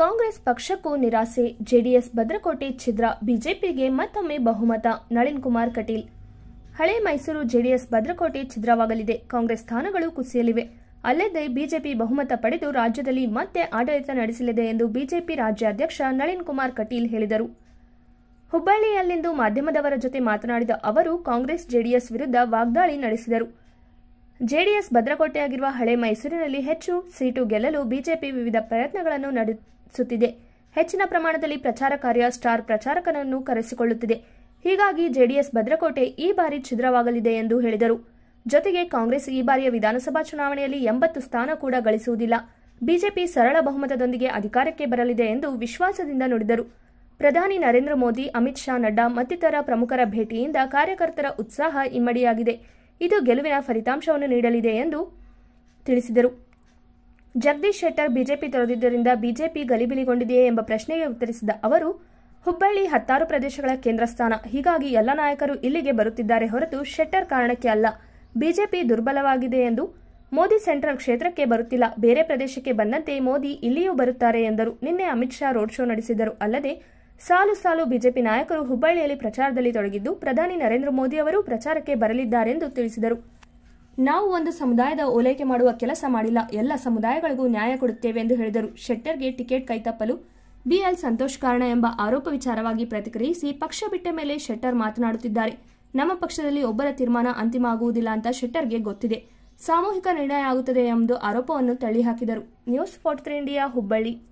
ಕಾಂಗ್ರೆಸ್ ಪಕ್ಷಕ್ಕೂ ನಿರಾಸೆ ಜೆಡಿಎಸ್ ಭದ್ರಕೋಟೆ ಛಿದ್ರ ಬಿಜೆಪಿಗೆ ಮತ್ತೊಮ್ಮೆ ಬಹುಮತ ನಳಿನ್ ಕುಮಾರ್ ಕಟೀಲ್ ಹಳೆ ಮೈಸೂರು ಜೆಡಿಎಸ್ ಭದ್ರಕೋಟೆ ಛಿದ್ರವಾಗಲಿದೆ ಕಾಂಗ್ರೆಸ್ ಸ್ಥಾನಗಳು ಕುಸಿಯಲಿವೆ ಅಲ್ಲದೆ ಬಿಜೆಪಿ ಬಹುಮತ ಪಡೆದು ರಾಜ್ಯದಲ್ಲಿ ಮತ್ತೆ ಆಡಳಿತ ನಡೆಸಲಿದೆ ಎಂದು ಬಿಜೆಪಿ ರಾಜ್ಯಾಧ್ಯಕ್ಷ ನಳಿನ್ ಕುಮಾರ್ ಕಟೀಲ್ ಹೇಳಿದರು ಹುಬ್ಬಳ್ಳಿಯಲ್ಲಿಂದು ಮಾಧ್ಯಮದವರ ಜೊತೆ ಮಾತನಾಡಿದ ಅವರು ಕಾಂಗ್ರೆಸ್ ಜೆಡಿಎಸ್ ವಿರುದ್ಧ ವಾಗ್ದಾಳಿ ನಡೆಸಿದರು ಜೆಡಿಎಸ್ ಭದ್ರಕೋಟೆಯಾಗಿರುವ ಹಳೆ ಮೈಸೂರಿನಲ್ಲಿ ಹೆಚ್ಚು ಸೀಟು ಗೆಲ್ಲಲು ಬಿಜೆಪಿ ವಿವಿಧ ಪ್ರಯತ್ನಗಳನ್ನು ನಡೆಸುತ್ತಿದೆ ಹೆಚ್ಚಿನ ಪ್ರಮಾಣದಲ್ಲಿ ಪ್ರಚಾರ ಕಾರ್ಯ ಸ್ಟಾರ್ ಪ್ರಚಾರಕನನ್ನು ಕರೆಸಿಕೊಳ್ಳುತ್ತಿದೆ ಹೀಗಾಗಿ ಜೆಡಿಎಸ್ ಭದ್ರಕೋಟೆ ಈ ಬಾರಿ ಛಿದ್ರವಾಗಲಿದೆ ಎಂದು ಹೇಳಿದರು ಜೊತೆಗೆ ಕಾಂಗ್ರೆಸ್ ಈ ಬಾರಿಯ ವಿಧಾನಸಭಾ ಚುನಾವಣೆಯಲ್ಲಿ ಎಂಬತ್ತು ಸ್ಥಾನ ಕೂಡ ಗಳಿಸುವುದಿಲ್ಲ ಬಿಜೆಪಿ ಸರಳ ಬಹುಮತದೊಂದಿಗೆ ಅಧಿಕಾರಕ್ಕೆ ಬರಲಿದೆ ಎಂದು ವಿಶ್ವಾಸದಿಂದ ನುಡಿದರು ಪ್ರಧಾನಿ ನರೇಂದ್ರ ಮೋದಿ ಅಮಿತ್ ಶಾ ನಡ್ಡಾ ಮತ್ತಿತರ ಪ್ರಮುಖರ ಭೇಟಿಯಿಂದ ಕಾರ್ಯಕರ್ತರ ಉತ್ಸಾಹ ಇಮ್ಮಡಿಯಾಗಿದೆ ಇದು ಗೆಲುವಿನ ಫಲಿತಾಂಶವನ್ನು ನೀಡಲಿದೆ ಎಂದು ತಿಳಿಸಿದರು ಜಗದೀಶ್ ಶೆಟ್ಟರ್ ಬಿಜೆಪಿ ತೊರೆದಿದ್ದರಿಂದ ಬಿಜೆಪಿ ಗಲಿಬಿಲಿಗೊಂಡಿದೆಯೇ ಎಂಬ ಪ್ರಶ್ನೆಗೆ ಉತ್ತರಿಸಿದ ಅವರು ಹುಬ್ಬಳ್ಳಿ ಹತ್ತಾರು ಪ್ರದೇಶಗಳ ಕೇಂದ್ರ ಸ್ಥಾನ ಹೀಗಾಗಿ ಎಲ್ಲ ನಾಯಕರು ಇಲ್ಲಿಗೆ ಬರುತ್ತಿದ್ದಾರೆ ಹೊರತು ಶೆಟ್ಟರ್ ಕಾರಣಕ್ಕೆ ಅಲ್ಲ ಬಿಜೆಪಿ ದುರ್ಬಲವಾಗಿದೆ ಎಂದು ಮೋದಿ ಸೆಂಟ್ರಲ್ ಕ್ಷೇತ್ರಕ್ಕೆ ಬರುತ್ತಿಲ್ಲ ಬೇರೆ ಪ್ರದೇಶಕ್ಕೆ ಬಂದಂತೆ ಮೋದಿ ಇಲ್ಲಿಯೂ ಬರುತ್ತಾರೆ ಎಂದರು ನಿನ್ನೆ ಅಮಿತ್ ಶಾ ರೋಡ್ ಶೋ ನಡೆಸಿದರು ಅಲ್ಲದೆ ಸಾಲು ಸಾಲು ಬಿಜೆಪಿ ನಾಯಕರು ಹುಬ್ಬಳ್ಳಿಯಲ್ಲಿ ಪ್ರಚಾರದಲ್ಲಿ ತೊಡಗಿದ್ದು ಪ್ರಧಾನಿ ನರೇಂದ್ರ ಮೋದಿ ಅವರು ಪ್ರಚಾರಕ್ಕೆ ಬರಲಿದ್ದಾರೆಂದು ತಿಳಿಸಿದರು ನಾವು ಒಂದು ಸಮುದಾಯದ ಓಲೈಕೆ ಮಾಡುವ ಕೆಲಸ ಮಾಡಿಲ್ಲ ಎಲ್ಲ ಸಮುದಾಯಗಳಿಗೂ ನ್ಯಾಯ ಕೊಡುತ್ತೇವೆ ಎಂದು ಹೇಳಿದರು ಶೆಟ್ಟರ್ಗೆ ಟಿಕೆಟ್ ಕೈತಪ್ಪಲು ಬಿಎಲ್ ಸಂತೋಷ್ ಕಾರಣ ಎಂಬ ಆರೋಪ ವಿಚಾರವಾಗಿ ಪ್ರತಿಕ್ರಿಯಿಸಿ ಪಕ್ಷ ಬಿಟ್ಟ ಮೇಲೆ ಶೆಟ್ಟರ್ ಮಾತನಾಡುತ್ತಿದ್ದಾರೆ ನಮ್ಮ ಪಕ್ಷದಲ್ಲಿ ಒಬ್ಬರ ತೀರ್ಮಾನ ಅಂತಿಮ ಆಗುವುದಿಲ್ಲ ಅಂತ ಶೆಟ್ಟರ್ಗೆ ಗೊತ್ತಿದೆ ಸಾಮೂಹಿಕ ನಿರ್ಣಯ ಆಗುತ್ತದೆ ಎಂದು ಆರೋಪವನ್ನು ತಳ್ಳಿಹಾಕಿದರು ನ್ಯೂಸ್ ಫೋರ್ಟ್ ಇಂಡಿಯಾ ಹುಬ್ಬಳ್ಳಿ